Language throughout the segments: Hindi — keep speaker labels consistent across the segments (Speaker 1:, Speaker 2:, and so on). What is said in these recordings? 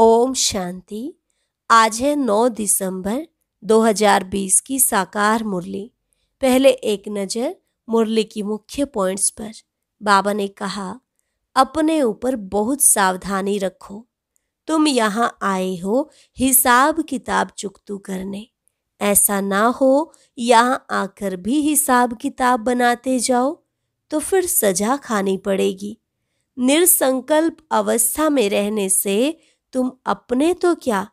Speaker 1: ओम शांति आज है 9 दिसंबर 2020 की साकार मुरली पहले एक नज़र मुरली की मुख्य पॉइंट्स पर बाबा ने कहा अपने ऊपर बहुत सावधानी रखो तुम यहाँ आए हो हिसाब किताब चुकतू करने ऐसा ना हो यहाँ आकर भी हिसाब किताब बनाते जाओ तो फिर सजा खानी पड़ेगी निर्संकल्प अवस्था में रहने से तुम अपने तो क्या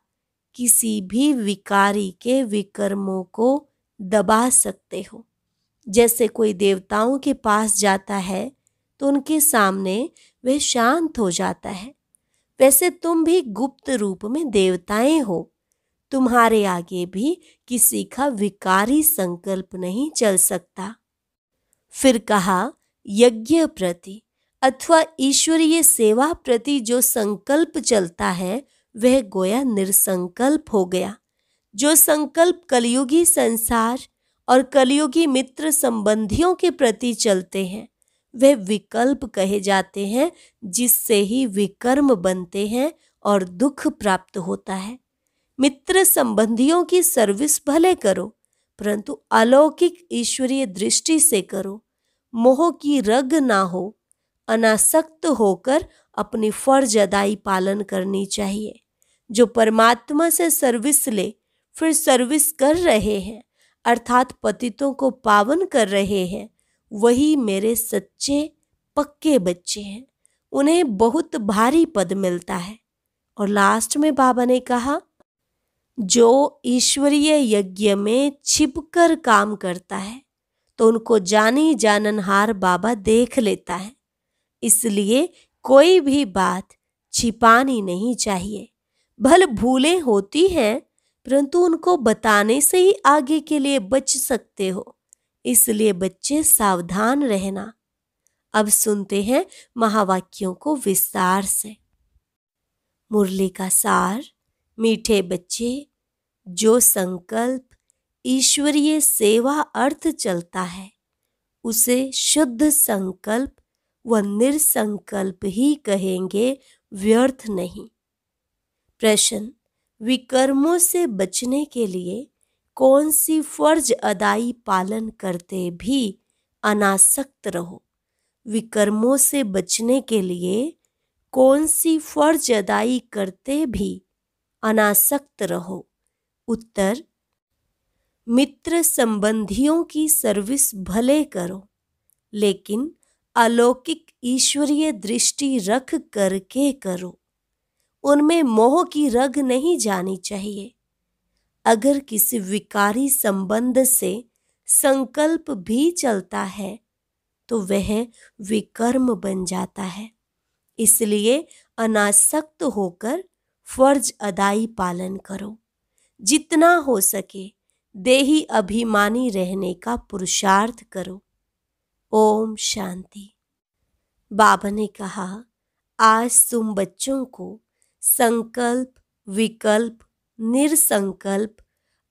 Speaker 1: किसी भी विकारी के विकर्मों को दबा सकते हो जैसे कोई देवताओं के पास जाता है तो उनके सामने वह शांत हो जाता है वैसे तुम भी गुप्त रूप में देवताएं हो तुम्हारे आगे भी किसी का विकारी संकल्प नहीं चल सकता फिर कहा यज्ञ प्रति अथवा ईश्वरीय सेवा प्रति जो संकल्प चलता है वह गोया निरसंकल्प हो गया जो संकल्प कलयुगी संसार और कलयुगी मित्र संबंधियों के प्रति चलते हैं वे विकल्प कहे जाते हैं जिससे ही विकर्म बनते हैं और दुख प्राप्त होता है मित्र संबंधियों की सर्विस भले करो परंतु अलौकिक ईश्वरीय दृष्टि से करो मोह की रग ना हो अनासक्त होकर अपनी फर्ज अदाई पालन करनी चाहिए जो परमात्मा से सर्विस ले फिर सर्विस कर रहे हैं अर्थात पतितों को पावन कर रहे हैं वही मेरे सच्चे पक्के बच्चे हैं उन्हें बहुत भारी पद मिलता है और लास्ट में बाबा ने कहा जो ईश्वरीय यज्ञ में छिपकर काम करता है तो उनको जानी जाननहार बाबा देख लेता है इसलिए कोई भी बात छिपानी नहीं चाहिए भल भूलें होती हैं परंतु उनको बताने से ही आगे के लिए बच सकते हो इसलिए बच्चे सावधान रहना अब सुनते हैं महावाक्यों को विस्तार से मुरली का सार मीठे बच्चे जो संकल्प ईश्वरीय सेवा अर्थ चलता है उसे शुद्ध संकल्प व निर्संकल्प ही कहेंगे व्यर्थ नहीं प्रश्न विकर्मों से बचने के लिए कौन सी फर्ज अदाई पालन करते भी अनासक्त रहो विकर्मों से बचने के लिए कौन सी फर्ज अदाई करते भी अनासक्त रहो उत्तर मित्र संबंधियों की सर्विस भले करो लेकिन अलौकिक ईश्वरीय दृष्टि रख करके करो उनमें मोह की रग नहीं जानी चाहिए अगर किसी विकारी संबंध से संकल्प भी चलता है तो वह विकर्म बन जाता है इसलिए अनासक्त होकर फर्ज अदाई पालन करो जितना हो सके देही अभिमानी रहने का पुरुषार्थ करो ओम शांति बाबा ने कहा आज तुम बच्चों को संकल्प विकल्प निरसंकल्प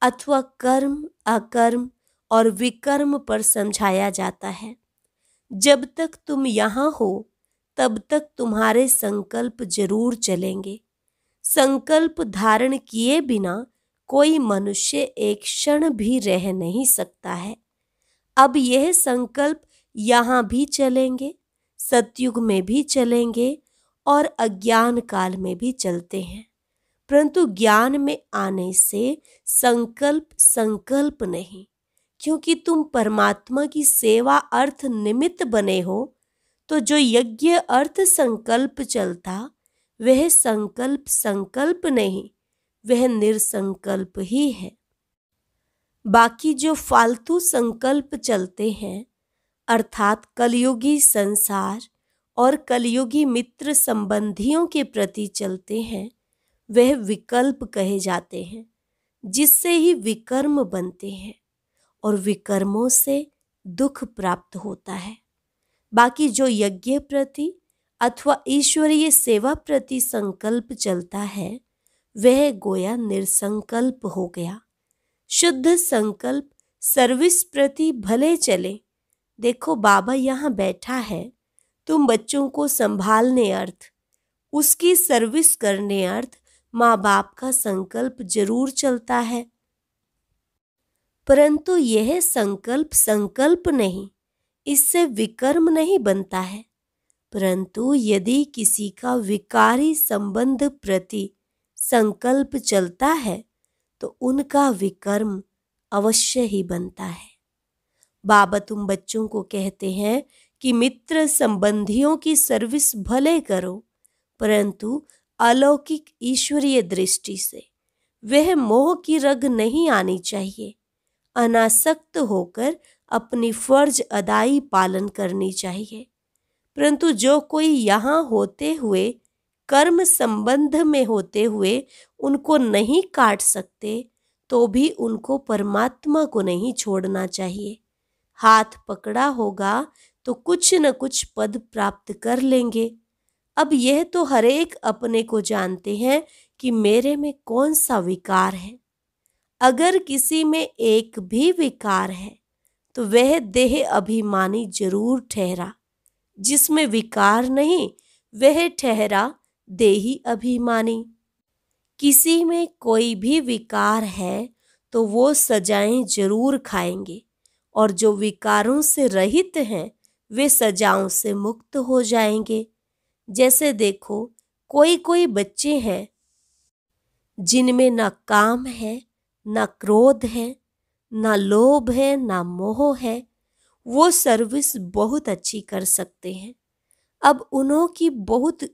Speaker 1: अथवा कर्म अकर्म और विकर्म पर समझाया जाता है जब तक तुम यहाँ हो तब तक तुम्हारे संकल्प जरूर चलेंगे संकल्प धारण किए बिना कोई मनुष्य एक क्षण भी रह नहीं सकता है अब यह संकल्प यहाँ भी चलेंगे सतयुग में भी चलेंगे और अज्ञान काल में भी चलते हैं परंतु ज्ञान में आने से संकल्प संकल्प नहीं क्योंकि तुम परमात्मा की सेवा अर्थ निमित्त बने हो तो जो यज्ञ अर्थ संकल्प चलता वह संकल्प संकल्प नहीं वह निरसंकल्प ही है बाकी जो फालतू संकल्प चलते हैं अर्थात कलयुगी संसार और कलयुगी मित्र संबंधियों के प्रति चलते हैं वह विकल्प कहे जाते हैं जिससे ही विकर्म बनते हैं और विकर्मों से दुख प्राप्त होता है बाकी जो यज्ञ प्रति अथवा ईश्वरीय सेवा प्रति संकल्प चलता है वह गोया निर्संकल्प हो गया शुद्ध संकल्प सर्विस प्रति भले चले देखो बाबा यहाँ बैठा है तुम बच्चों को संभालने अर्थ उसकी सर्विस करने अर्थ माँ बाप का संकल्प जरूर चलता है परंतु यह संकल्प संकल्प नहीं इससे विकर्म नहीं बनता है परंतु यदि किसी का विकारी संबंध प्रति संकल्प चलता है तो उनका विकर्म अवश्य ही बनता है बाबा तुम बच्चों को कहते हैं कि मित्र संबंधियों की सर्विस भले करो परंतु अलौकिक ईश्वरीय दृष्टि से वह मोह की रग नहीं आनी चाहिए अनासक्त होकर अपनी फर्ज अदाई पालन करनी चाहिए परंतु जो कोई यहाँ होते हुए कर्म संबंध में होते हुए उनको नहीं काट सकते तो भी उनको परमात्मा को नहीं छोड़ना चाहिए हाथ पकड़ा होगा तो कुछ न कुछ पद प्राप्त कर लेंगे अब यह तो हरेक अपने को जानते हैं कि मेरे में कौन सा विकार है अगर किसी में एक भी विकार है तो वह देह अभिमानी जरूर ठहरा जिसमें विकार नहीं वह ठहरा देही अभिमानी किसी में कोई भी विकार है तो वो सजाएं जरूर खाएंगे और जो विकारों से रहित हैं वे सजाओं से मुक्त हो जाएंगे जैसे देखो कोई कोई बच्चे हैं जिनमें ना काम है ना क्रोध है ना लोभ है ना मोह है वो सर्विस बहुत अच्छी कर सकते हैं अब उन्हों की बहुत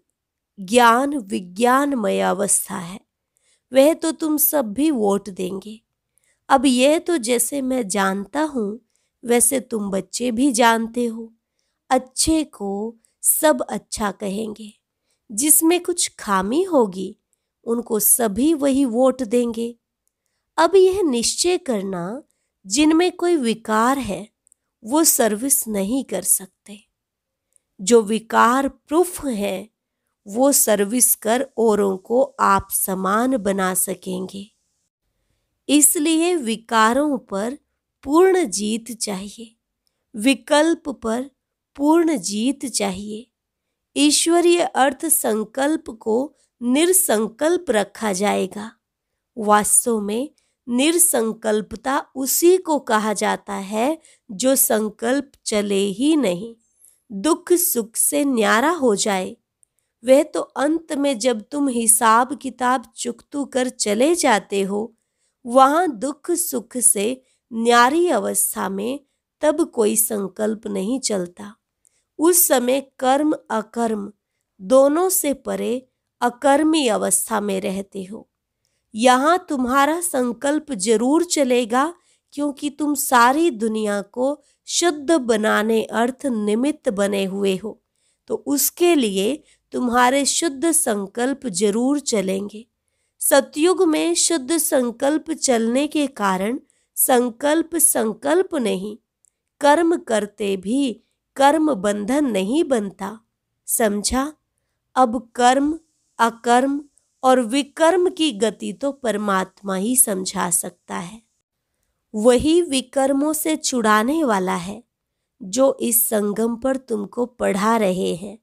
Speaker 1: ज्ञान विज्ञानमय अवस्था है वह तो तुम सब भी वोट देंगे अब यह तो जैसे मैं जानता हूँ वैसे तुम बच्चे भी जानते हो अच्छे को सब अच्छा कहेंगे जिसमें कुछ खामी होगी उनको सभी वही वोट देंगे अब यह निश्चय करना जिनमें कोई विकार है वो सर्विस नहीं कर सकते जो विकार प्रूफ है वो सर्विस कर औरों को आप समान बना सकेंगे इसलिए विकारों पर पूर्ण जीत चाहिए विकल्प पर पूर्ण जीत चाहिए ईश्वरीय अर्थ संकल्प को निरसंकल्प रखा जाएगा वास्तव में निरसंकल्पता उसी को कहा जाता है जो संकल्प चले ही नहीं दुख सुख से न्यारा हो जाए वह तो अंत में जब तुम हिसाब किताब चुकतू कर चले जाते हो वहाँ दुख सुख से न्यारी अवस्था में तब कोई संकल्प नहीं चलता उस समय कर्म अकर्म दोनों से परे अकर्मी अवस्था में रहते हो यहाँ तुम्हारा संकल्प जरूर चलेगा क्योंकि तुम सारी दुनिया को शुद्ध बनाने अर्थ निमित्त बने हुए हो तो उसके लिए तुम्हारे शुद्ध संकल्प जरूर चलेंगे सतयुग में शुद्ध संकल्प चलने के कारण संकल्प संकल्प नहीं कर्म करते भी कर्म बंधन नहीं बनता समझा अब कर्म अकर्म और विकर्म की गति तो परमात्मा ही समझा सकता है वही विकर्मों से छुड़ाने वाला है जो इस संगम पर तुमको पढ़ा रहे हैं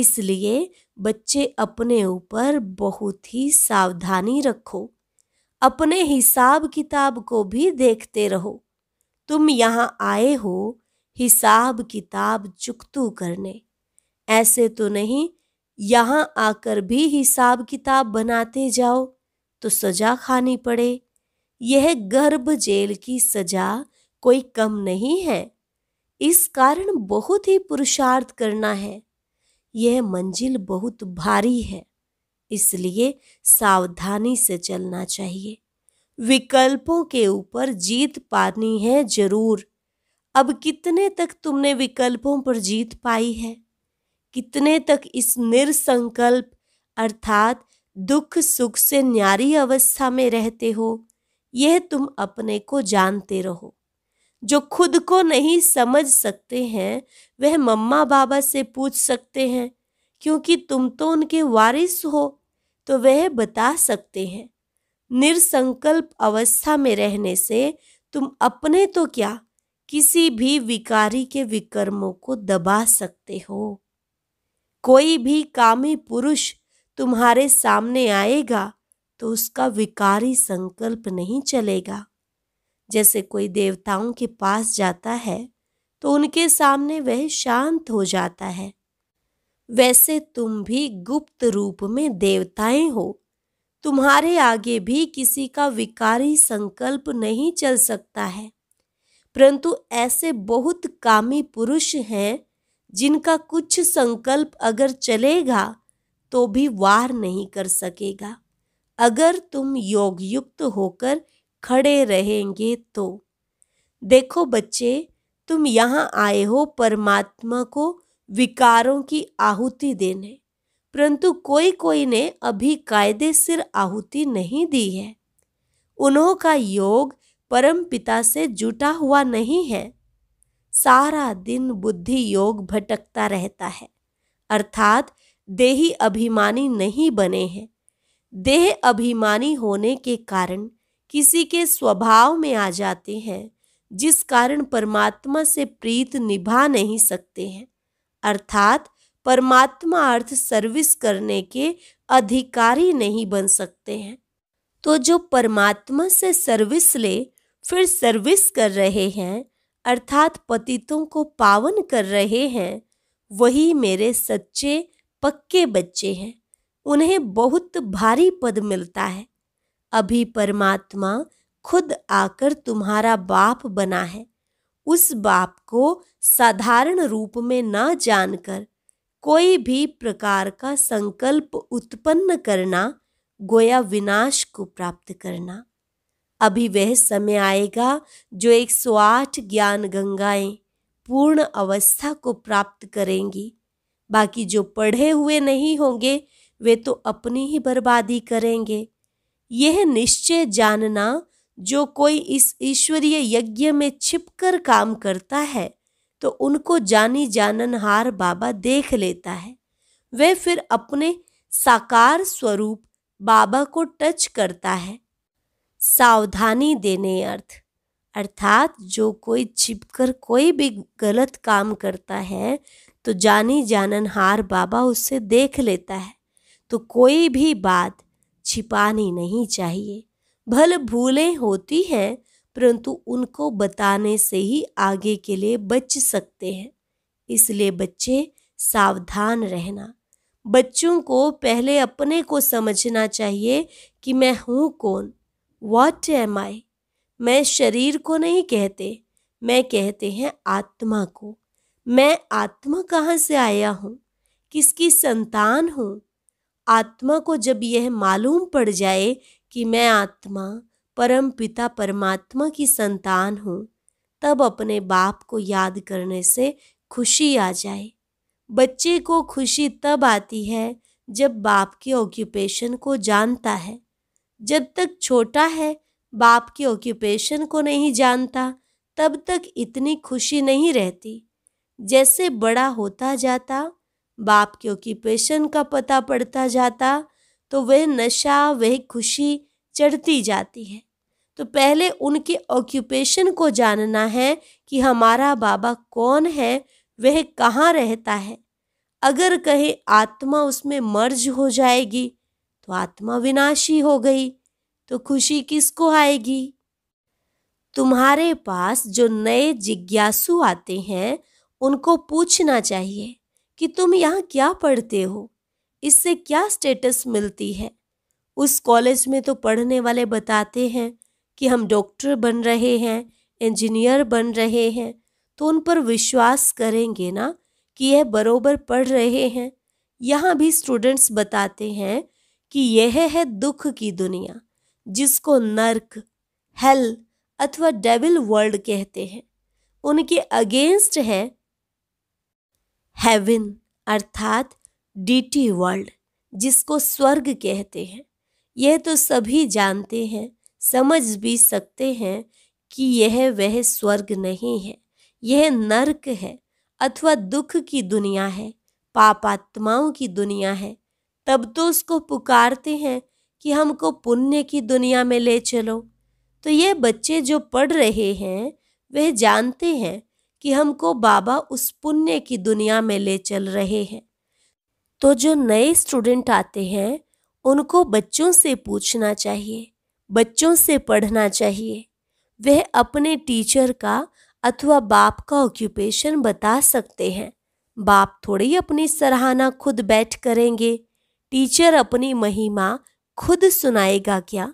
Speaker 1: इसलिए बच्चे अपने ऊपर बहुत ही सावधानी रखो अपने हिसाब किताब को भी देखते रहो तुम यहाँ आए हो हिसाब किताब चुकतू करने ऐसे तो नहीं यहाँ आकर भी हिसाब किताब बनाते जाओ तो सजा खानी पड़े यह गर्भ जेल की सजा कोई कम नहीं है इस कारण बहुत ही पुरुषार्थ करना है यह मंजिल बहुत भारी है इसलिए सावधानी से चलना चाहिए विकल्पों के ऊपर जीत पानी है जरूर अब कितने तक तुमने विकल्पों पर जीत पाई है कितने तक इस निरसंकल्प अर्थात दुख सुख से न्यारी अवस्था में रहते हो यह तुम अपने को जानते रहो जो खुद को नहीं समझ सकते हैं वह मम्मा बाबा से पूछ सकते हैं क्योंकि तुम तो उनके वारिस हो तो वह बता सकते हैं निरसंकल्प अवस्था में रहने से तुम अपने तो क्या किसी भी विकारी के विकर्मों को दबा सकते हो कोई भी कामी पुरुष तुम्हारे सामने आएगा तो उसका विकारी संकल्प नहीं चलेगा जैसे कोई देवताओं के पास जाता है तो उनके सामने वह शांत हो जाता है वैसे तुम भी गुप्त रूप में देवताएं हो तुम्हारे आगे भी किसी का विकारी संकल्प नहीं चल सकता है परंतु ऐसे बहुत कामी पुरुष हैं जिनका कुछ संकल्प अगर चलेगा तो भी वार नहीं कर सकेगा अगर तुम योगयुक्त होकर खड़े रहेंगे तो देखो बच्चे तुम यहाँ आए हो परमात्मा को विकारों की आहुति देने परंतु कोई कोई ने अभी कायदे सिर आहुति नहीं दी है उन्हों का योग परम पिता से जुटा हुआ नहीं है सारा दिन बुद्धि योग भटकता रहता है अर्थात देही अभिमानी नहीं बने हैं देह अभिमानी होने के कारण किसी के स्वभाव में आ जाते हैं जिस कारण परमात्मा से प्रीत निभा नहीं सकते हैं अर्थात परमात्मा अर्थ सर्विस करने के अधिकारी नहीं बन सकते हैं तो जो परमात्मा से सर्विस ले फिर सर्विस कर रहे हैं अर्थात पतितों को पावन कर रहे हैं वही मेरे सच्चे पक्के बच्चे हैं उन्हें बहुत भारी पद मिलता है अभी परमात्मा खुद आकर तुम्हारा बाप बना है उस बाप को साधारण रूप में ना जानकर कोई भी प्रकार का संकल्प उत्पन्न करना गोया विनाश को प्राप्त करना अभी वह समय आएगा जो एक सौ आठ ज्ञान गंगाएं पूर्ण अवस्था को प्राप्त करेंगी बाकी जो पढ़े हुए नहीं होंगे वे तो अपनी ही बर्बादी करेंगे यह निश्चय जानना जो कोई इस ईश्वरीय यज्ञ में छिपकर काम करता है तो उनको जानी जाननहार बाबा देख लेता है वह फिर अपने साकार स्वरूप बाबा को टच करता है सावधानी देने अर्थ अर्थात जो कोई छिपकर कोई भी गलत काम करता है तो जानी जाननहार बाबा उससे देख लेता है तो कोई भी बात छिपानी नहीं चाहिए भल भूलें होती हैं परंतु उनको बताने से ही आगे के लिए बच सकते हैं इसलिए बच्चे सावधान रहना बच्चों को पहले अपने को समझना चाहिए कि मैं हूँ कौन वॉट एम आई मैं शरीर को नहीं कहते मैं कहते हैं आत्मा को मैं आत्मा कहाँ से आया हूँ किसकी संतान हूँ आत्मा को जब यह मालूम पड़ जाए कि मैं आत्मा परम पिता परमात्मा की संतान हूँ तब अपने बाप को याद करने से खुशी आ जाए बच्चे को खुशी तब आती है जब बाप के ऑक्यूपेशन को जानता है जब तक छोटा है बाप के ऑक्यूपेशन को नहीं जानता तब तक इतनी खुशी नहीं रहती जैसे बड़ा होता जाता बाप के ऑक्यूपेशन का पता पड़ता जाता तो वह नशा वह खुशी चढ़ती जाती है तो पहले उनके ऑक्यूपेशन को जानना है कि हमारा बाबा कौन है वह कहाँ रहता है अगर कहे आत्मा उसमें मर्ज हो जाएगी तो आत्मा विनाशी हो गई तो खुशी किसको आएगी तुम्हारे पास जो नए जिज्ञासु आते हैं उनको पूछना चाहिए कि तुम यहाँ क्या पढ़ते हो इससे क्या स्टेटस मिलती है उस कॉलेज में तो पढ़ने वाले बताते हैं कि हम डॉक्टर बन रहे हैं इंजीनियर बन रहे हैं तो उन पर विश्वास करेंगे ना कि यह बरोबर पढ़ रहे हैं यहाँ भी स्टूडेंट्स बताते हैं कि यह है दुख की दुनिया जिसको नर्क हेल अथवा डेविल वर्ल्ड कहते हैं उनके अगेंस्ट है हेवन अर्थात डीटी वर्ल्ड जिसको स्वर्ग कहते हैं यह तो सभी जानते हैं समझ भी सकते हैं कि यह वह स्वर्ग नहीं है यह नरक है अथवा दुख की दुनिया है पापात्माओं की दुनिया है तब तो उसको पुकारते हैं कि हमको पुण्य की दुनिया में ले चलो तो ये बच्चे जो पढ़ रहे हैं वह जानते हैं कि हमको बाबा उस पुण्य की दुनिया में ले चल रहे हैं तो जो नए स्टूडेंट आते हैं उनको बच्चों से पूछना चाहिए बच्चों से पढ़ना चाहिए वह अपने टीचर का अथवा बाप का ऑक्यूपेशन बता सकते हैं बाप थोड़ी अपनी सराहना खुद बैठ करेंगे टीचर अपनी महिमा खुद सुनाएगा क्या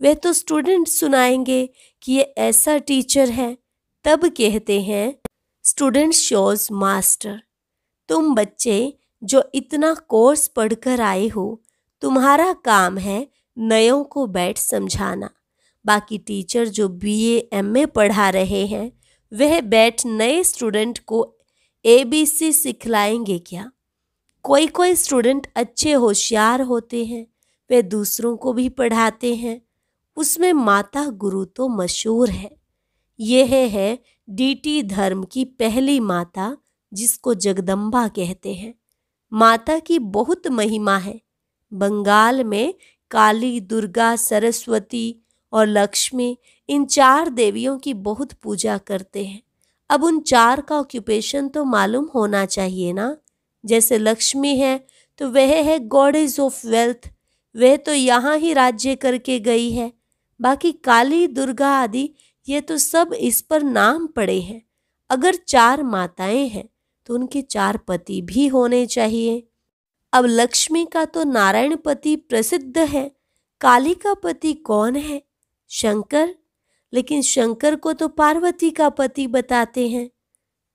Speaker 1: वह तो स्टूडेंट सुनाएंगे कि ये ऐसा टीचर है तब कहते हैं स्टूडेंट शोज मास्टर तुम बच्चे जो इतना कोर्स पढ़कर आए हो तुम्हारा काम है नयों को बैठ समझाना बाकी टीचर जो बी एम ए पढ़ा रहे हैं वह बैठ नए स्टूडेंट को ए बी सी सिखलाएंगे क्या कोई कोई स्टूडेंट अच्छे होशियार होते हैं वे दूसरों को भी पढ़ाते हैं उसमें माता गुरु तो मशहूर है यह है डीटी धर्म की पहली माता जिसको जगदम्बा कहते हैं माता की बहुत महिमा है बंगाल में काली दुर्गा सरस्वती और लक्ष्मी इन चार देवियों की बहुत पूजा करते हैं अब उन चार का ऑक्यूपेशन तो मालूम होना चाहिए ना जैसे लक्ष्मी है तो वह है गॉडेज ऑफ वेल्थ वह तो यहाँ ही राज्य करके गई है बाकी काली दुर्गा आदि ये तो सब इस पर नाम पड़े हैं अगर चार माताएं हैं तो उनके चार पति भी होने चाहिए अब लक्ष्मी का तो नारायण पति प्रसिद्ध है काली का पति कौन है शंकर लेकिन शंकर को तो पार्वती का पति बताते हैं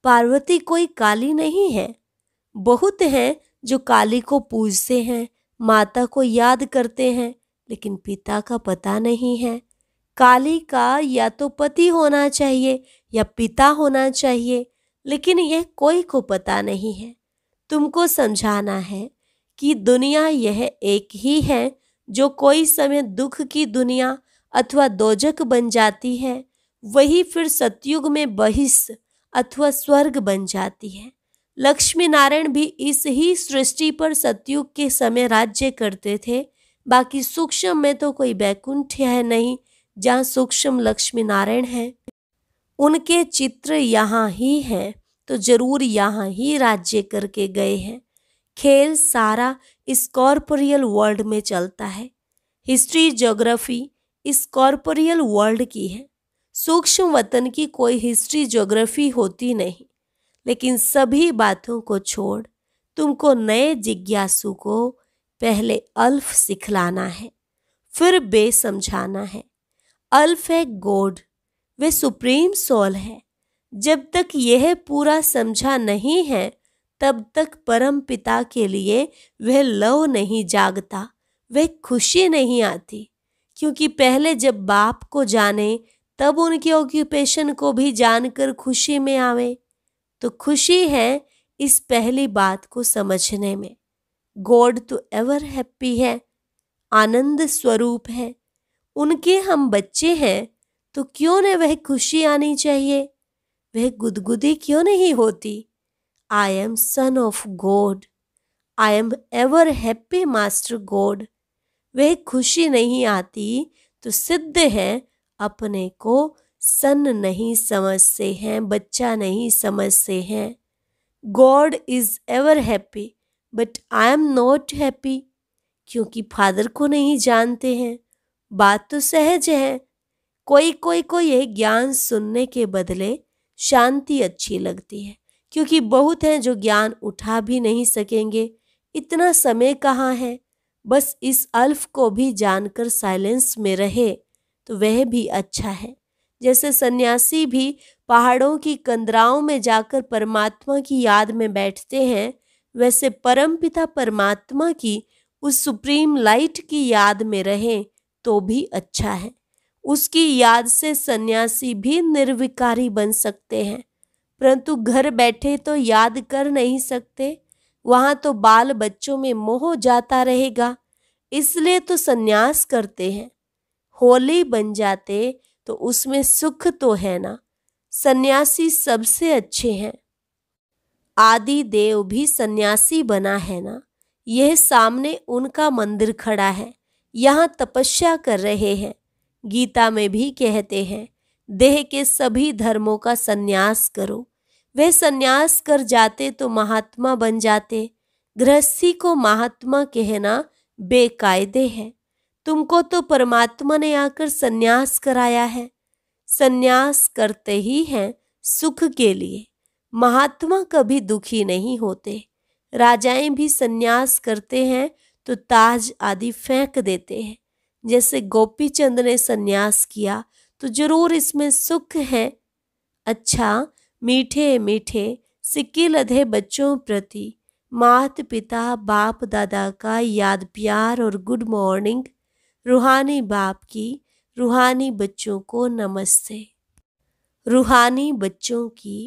Speaker 1: पार्वती कोई काली नहीं है बहुत हैं जो काली को पूजते हैं माता को याद करते हैं लेकिन पिता का पता नहीं है काली का या तो पति होना चाहिए या पिता होना चाहिए लेकिन यह कोई को पता नहीं है तुमको समझाना है कि दुनिया यह एक ही है जो कोई समय दुख की दुनिया अथवा दोजक बन जाती है वही फिर सतयुग में बहिस अथवा स्वर्ग बन जाती है लक्ष्मी नारायण भी इस ही सृष्टि पर सतयुग के समय राज्य करते थे बाकी सूक्ष्म में तो कोई बैकुंठ है नहीं जहाँ सूक्ष्म लक्ष्मी नारायण है उनके चित्र यहाँ ही हैं तो जरूर यहाँ ही राज्य करके गए हैं खेल सारा इस कॉरपोरियल वर्ल्ड में चलता है हिस्ट्री ज्योग्राफी इस कॉरपोरियल वर्ल्ड की है सूक्ष्म वतन की कोई हिस्ट्री ज्योग्राफी होती नहीं लेकिन सभी बातों को छोड़ तुमको नए जिज्ञासु को पहले अल्फ सिखलाना है फिर बे समझाना है अल्फ है गोड वे सुप्रीम सोल है जब तक यह पूरा समझा नहीं है तब तक परम पिता के लिए वह लव नहीं जागता वह खुशी नहीं आती क्योंकि पहले जब बाप को जाने तब उनके ऑक्यूपेशन को भी जानकर खुशी में आवे तो खुशी है इस पहली बात को समझने में गॉड तो एवर हैप्पी है आनंद स्वरूप है उनके हम बच्चे हैं तो क्यों न वह खुशी आनी चाहिए वह गुदगुदी क्यों नहीं होती I am Son of God. I am ever happy master God वह खुशी नहीं आती तो सिद्ध हैं अपने को सन नहीं समझते हैं बच्चा नहीं समझते हैं God is ever happy but I am not happy क्योंकि फादर को नहीं जानते हैं बात तो सहज है कोई कोई को यह ज्ञान सुनने के बदले शांति अच्छी लगती है क्योंकि बहुत हैं जो ज्ञान उठा भी नहीं सकेंगे इतना समय कहाँ है बस इस अल्फ को भी जानकर साइलेंस में रहे तो वह भी अच्छा है जैसे सन्यासी भी पहाड़ों की कंदराओं में जाकर परमात्मा की याद में बैठते हैं वैसे परमपिता परमात्मा की उस सुप्रीम लाइट की याद में रहें तो भी अच्छा है उसकी याद से सन्यासी भी निर्विकारी बन सकते हैं परंतु घर बैठे तो याद कर नहीं सकते वहाँ तो बाल बच्चों में मोह जाता रहेगा इसलिए तो सन्यास करते हैं होली बन जाते तो उसमें सुख तो है ना सन्यासी सबसे अच्छे हैं आदि देव भी सन्यासी बना है ना यह सामने उनका मंदिर खड़ा है यहाँ तपस्या कर रहे हैं गीता में भी कहते हैं देह के सभी धर्मों का सन्यास करो वे सन्यास कर जाते तो महात्मा बन जाते गृहस्थी को महात्मा कहना बेकायदे है तुमको तो परमात्मा ने आकर सन्यास कराया है सन्यास करते ही हैं सुख के लिए महात्मा कभी दुखी नहीं होते राजाएं भी सन्यास करते हैं तो ताज आदि फेंक देते हैं जैसे गोपी ने सन्यास किया तो जरूर इसमें सुख है अच्छा मीठे मीठे सिक्के लधे बच्चों प्रति मात पिता बाप दादा का याद प्यार और गुड मॉर्निंग रूहानी बाप की रूहानी बच्चों को नमस्ते रूहानी बच्चों की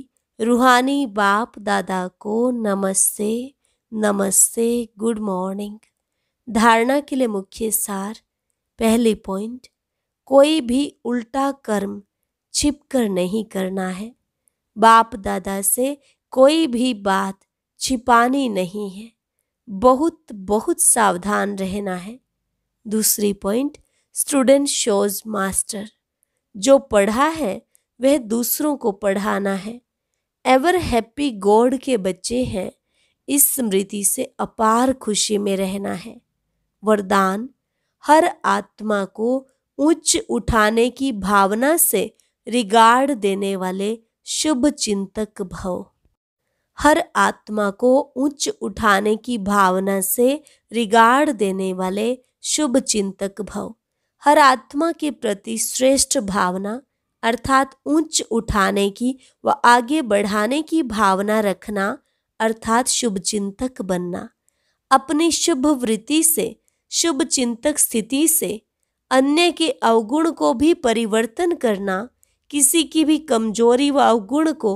Speaker 1: रूहानी बाप दादा को नमस्ते नमस्ते गुड मॉर्निंग धारणा के लिए मुख्य सार पहले पॉइंट कोई भी उल्टा कर्म छिप कर नहीं करना है बाप दादा से कोई भी बात छिपानी नहीं है बहुत बहुत सावधान रहना है दूसरी पॉइंट स्टूडेंट शोज मास्टर जो पढ़ा है वह दूसरों को पढ़ाना है एवर हैप्पी गॉड के बच्चे हैं इस स्मृति से अपार खुशी में रहना है वरदान हर आत्मा को उच्च उठाने की भावना से रिगार्ड देने वाले शुभ चिंतक भव हर आत्मा को उच्च उठाने की भावना से रिगाड़ देने वाले शुभ चिंतक भव हर आत्मा के प्रति श्रेष्ठ भावना अर्थात उच्च उठाने की व आगे बढ़ाने की भावना रखना अर्थात शुभ चिंतक बनना अपनी शुभ वृत्ति से शुभ चिंतक स्थिति से अन्य के अवगुण को भी परिवर्तन करना किसी की भी कमजोरी व अवगुण को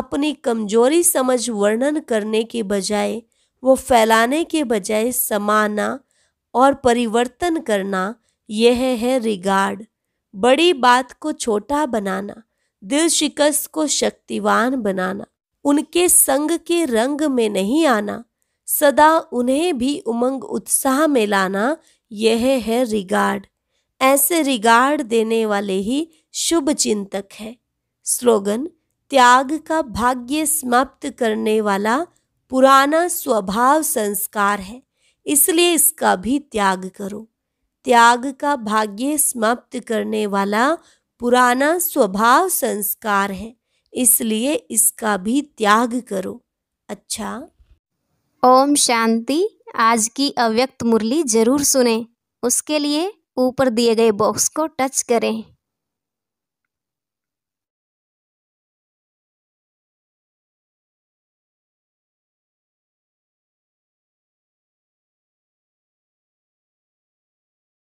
Speaker 1: अपनी कमजोरी समझ वर्णन करने के बजाय वो फैलाने के बजाय समाना और परिवर्तन करना यह है रिगार्ड बड़ी बात को छोटा बनाना दिल शिकस्त को शक्तिवान बनाना उनके संग के रंग में नहीं आना सदा उन्हें भी उमंग उत्साह में लाना यह है रिगार्ड ऐसे रिगार्ड देने वाले ही शुभ चिंतक है स्लोगन त्याग का भाग्य समाप्त करने वाला पुराना स्वभाव संस्कार है इसलिए इसका भी त्याग करो त्याग का भाग्य समाप्त करने वाला पुराना स्वभाव संस्कार है इसलिए इसका भी त्याग करो अच्छा ओम शांति आज की अव्यक्त मुरली जरूर सुने उसके लिए ऊपर दिए गए बॉक्स को टच करें